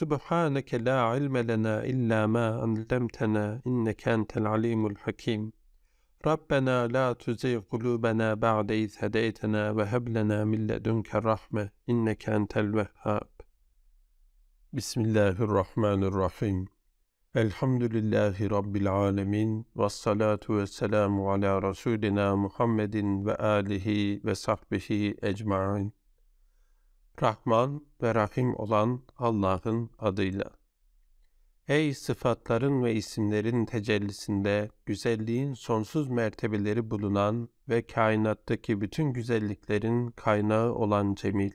سبحانك لا علم لنا إلا ما علمتنا إنك أنت العليم الحكيم ربنا لا تزغ قلوبنا بعد إذ هديتنا وهب لنا من لدنك الرحمة إنك أنت الوهاب بسم الله الرحمن الرحيم الحمد لله رب العالمين والصلاة والسلام على رسولنا محمد وآله وصحبه أجمعين Rahman ve Rahim olan Allah'ın adıyla. Ey sıfatların ve isimlerin tecellisinde güzelliğin sonsuz mertebeleri bulunan ve kainattaki bütün güzelliklerin kaynağı olan Cemil.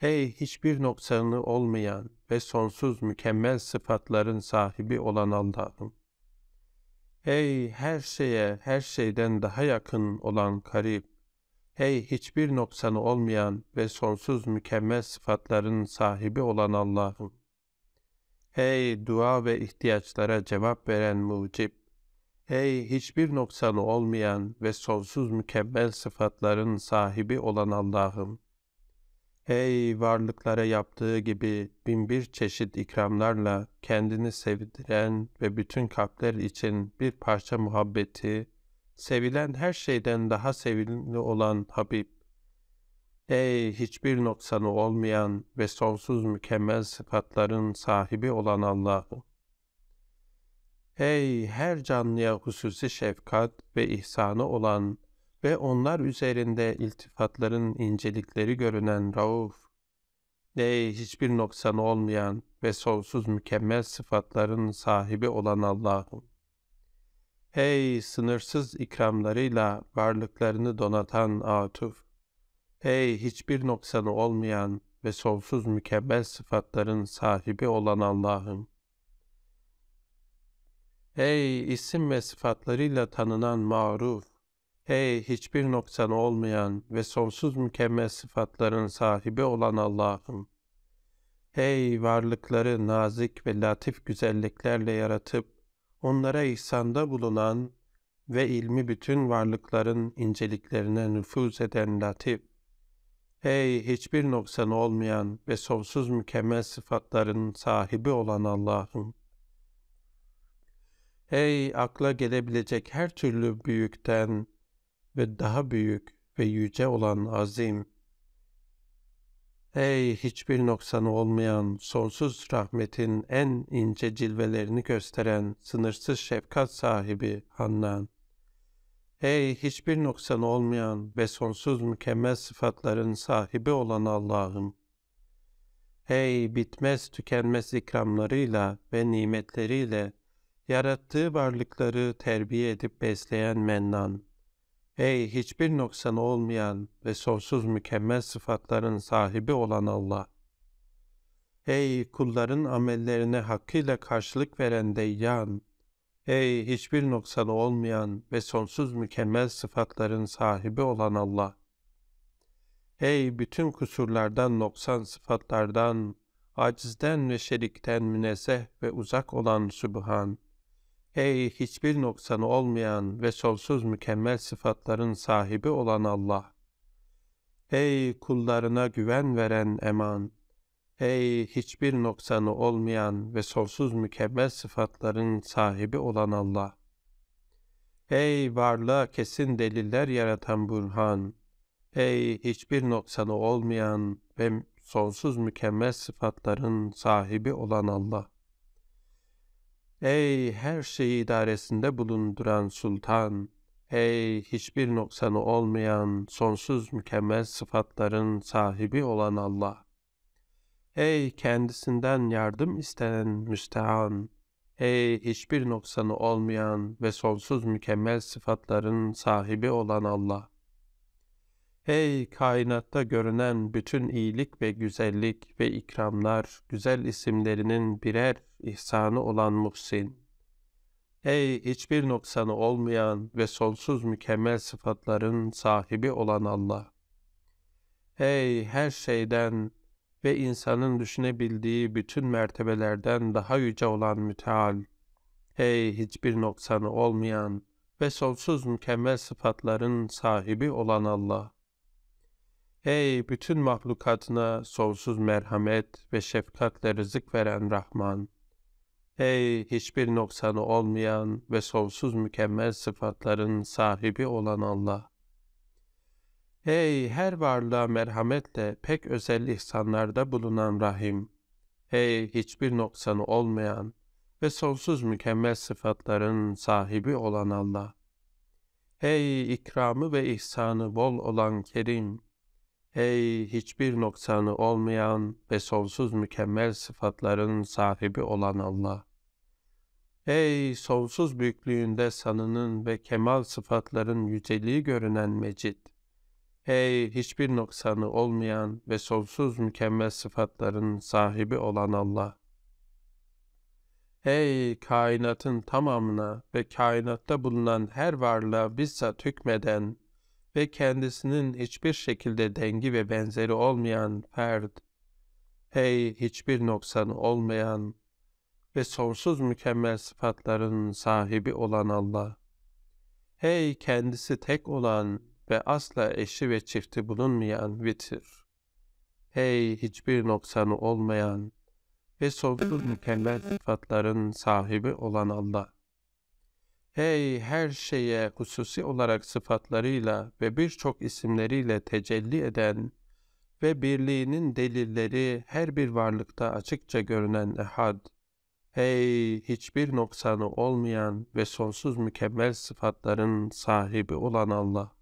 Ey hiçbir noksanı olmayan ve sonsuz mükemmel sıfatların sahibi olan Allah'ım. Ey her şeye her şeyden daha yakın olan Karib. Ey hiçbir noksanı olmayan ve sonsuz mükemmel sıfatların sahibi olan Allah'ım! Ey dua ve ihtiyaçlara cevap veren mucib! Ey hiçbir noksanı olmayan ve sonsuz mükemmel sıfatların sahibi olan Allah'ım! Ey varlıklara yaptığı gibi binbir çeşit ikramlarla kendini sevdiren ve bütün kalpler için bir parça muhabbeti, sevilen her şeyden daha sevimli olan Habib, ey hiçbir noksanı olmayan ve sonsuz mükemmel sıfatların sahibi olan Allah'ım, ey her canlıya hususi şefkat ve ihsanı olan ve onlar üzerinde iltifatların incelikleri görünen Rauf, ey hiçbir noksanı olmayan ve sonsuz mükemmel sıfatların sahibi olan Allah'ım, Ey sınırsız ikramlarıyla varlıklarını donatan atuf! Ey hiçbir noksanı olmayan ve sonsuz mükemmel sıfatların sahibi olan Allah'ım! Ey isim ve sıfatlarıyla tanınan maruf! Ey hiçbir noksanı olmayan ve sonsuz mükemmel sıfatların sahibi olan Allah'ım! Ey varlıkları nazik ve latif güzelliklerle yaratıp onlara ihsanda bulunan ve ilmi bütün varlıkların inceliklerine nüfuz eden latif, ey hiçbir noksan olmayan ve sonsuz mükemmel sıfatların sahibi olan Allah'ım, ey akla gelebilecek her türlü büyükten ve daha büyük ve yüce olan azim, Ey hiçbir noksanı olmayan, sonsuz rahmetin en ince cilvelerini gösteren, sınırsız şefkat sahibi Hannan! Ey hiçbir noksanı olmayan ve sonsuz mükemmel sıfatların sahibi olan Allah'ım! Ey bitmez tükenmez ikramlarıyla ve nimetleriyle yarattığı varlıkları terbiye edip besleyen Mennan! Ey hiçbir noksan olmayan ve sonsuz mükemmel sıfatların sahibi olan Allah! Ey kulların amellerine hakkıyla karşılık veren Deyyan! Ey hiçbir noksanı olmayan ve sonsuz mükemmel sıfatların sahibi olan Allah! Ey bütün kusurlardan, noksan sıfatlardan, acizden ve şerikten münezzeh ve uzak olan Subhan. Ey hiçbir noksanı olmayan ve sonsuz mükemmel sıfatların sahibi olan Allah! Ey kullarına güven veren eman! Ey hiçbir noksanı olmayan ve sonsuz mükemmel sıfatların sahibi olan Allah! Ey varlığa kesin deliller yaratan Burhan! Ey hiçbir noksanı olmayan ve sonsuz mükemmel sıfatların sahibi olan Allah! Ey her şeyi idaresinde bulunduran sultan, ey hiçbir noksanı olmayan sonsuz mükemmel sıfatların sahibi olan Allah. Ey kendisinden yardım istenen müstehan, ey hiçbir noksanı olmayan ve sonsuz mükemmel sıfatların sahibi olan Allah. Ey kainatta görünen bütün iyilik ve güzellik ve ikramlar, güzel isimlerinin birer ihsanı olan Muhsin! Ey hiçbir noksanı olmayan ve sonsuz mükemmel sıfatların sahibi olan Allah! Ey her şeyden ve insanın düşünebildiği bütün mertebelerden daha yüce olan müteal! Ey hiçbir noksanı olmayan ve sonsuz mükemmel sıfatların sahibi olan Allah! Ey bütün mahlukatına sonsuz merhamet ve şefkatle rızık veren Rahman! Ey hiçbir noksanı olmayan ve sonsuz mükemmel sıfatların sahibi olan Allah! Ey her varlığa merhametle pek özel ihsanlarda bulunan Rahim! Ey hiçbir noksanı olmayan ve sonsuz mükemmel sıfatların sahibi olan Allah! Ey ikramı ve ihsanı bol olan Kerim! Ey hiçbir noksanı olmayan ve sonsuz mükemmel sıfatların sahibi olan Allah! Ey sonsuz büyüklüğünde sanının ve kemal sıfatların yüceliği görünen mecid! Ey hiçbir noksanı olmayan ve sonsuz mükemmel sıfatların sahibi olan Allah! Ey kainatın tamamına ve kainatta bulunan her varlığa bizzat hükmeden ve kendisinin hiçbir şekilde dengi ve benzeri olmayan ferd, hey hiçbir noksanı olmayan ve sonsuz mükemmel sıfatların sahibi olan Allah. Hey kendisi tek olan ve asla eşi ve çifti bulunmayan vitir. Hey hiçbir noksanı olmayan ve sonsuz mükemmel sıfatların sahibi olan Allah. Hey her şeye hususi olarak sıfatlarıyla ve birçok isimleriyle tecelli eden ve birliğinin delilleri her bir varlıkta açıkça görünen ehad. Hey hiçbir noksanı olmayan ve sonsuz mükemmel sıfatların sahibi olan Allah.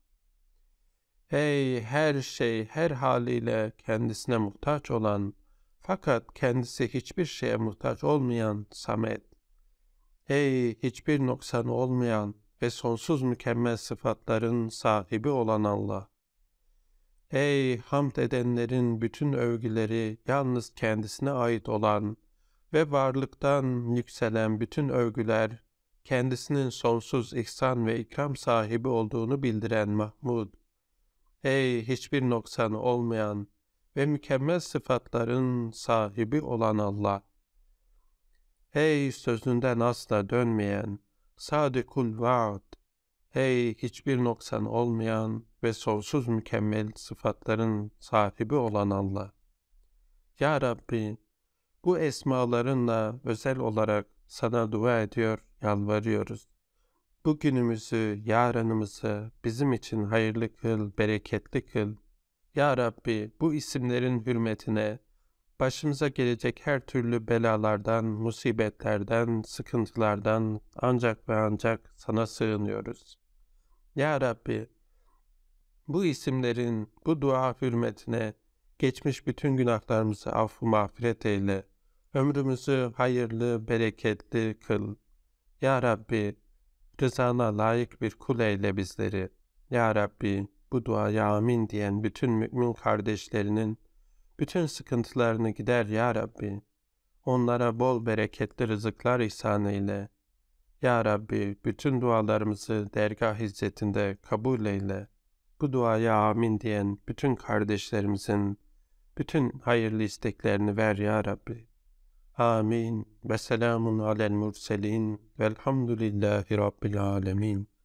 Hey her şey her haliyle kendisine muhtaç olan fakat kendisi hiçbir şeye muhtaç olmayan Samet. Ey hiçbir noksan olmayan ve sonsuz mükemmel sıfatların sahibi olan Allah! Ey hamd edenlerin bütün övgüleri yalnız kendisine ait olan ve varlıktan yükselen bütün övgüler kendisinin sonsuz ihsan ve ikram sahibi olduğunu bildiren Mahmud. Ey hiçbir noksan olmayan ve mükemmel sıfatların sahibi olan Allah! Ey sözünden asla dönmeyen, sadikul vaat, ey hiçbir noksan olmayan ve sonsuz mükemmel sıfatların sahibi olan Allah. Ya Rabbi, bu esmalarınla özel olarak sana dua ediyor, yalvarıyoruz. Bugünümüzü, yarınımızı bizim için hayırlı kıl, bereketli kıl. Ya Rabbi, bu isimlerin hürmetine, başımıza gelecek her türlü belalardan, musibetlerden, sıkıntılardan ancak ve ancak sana sığınıyoruz. Ya Rabbi, bu isimlerin, bu dua hürmetine geçmiş bütün günahlarımızı affı mağfiret eyle. Ömrümüzü hayırlı, bereketli kıl. Ya Rabbi, rızana layık bir kul eyle bizleri. Ya Rabbi, bu duaya amin diyen bütün mümin kardeşlerinin bütün sıkıntılarını gider ya Rabbi. Onlara bol bereketli rızıklar ihsan eyle. Ya Rabbi bütün dualarımızı dergah hizmetinde kabul eyle. Bu duaya amin diyen bütün kardeşlerimizin bütün hayırlı isteklerini ver ya Rabbi. Amin. Ve selamun alel murselin. Velhamdülillahi Rabbil alemin.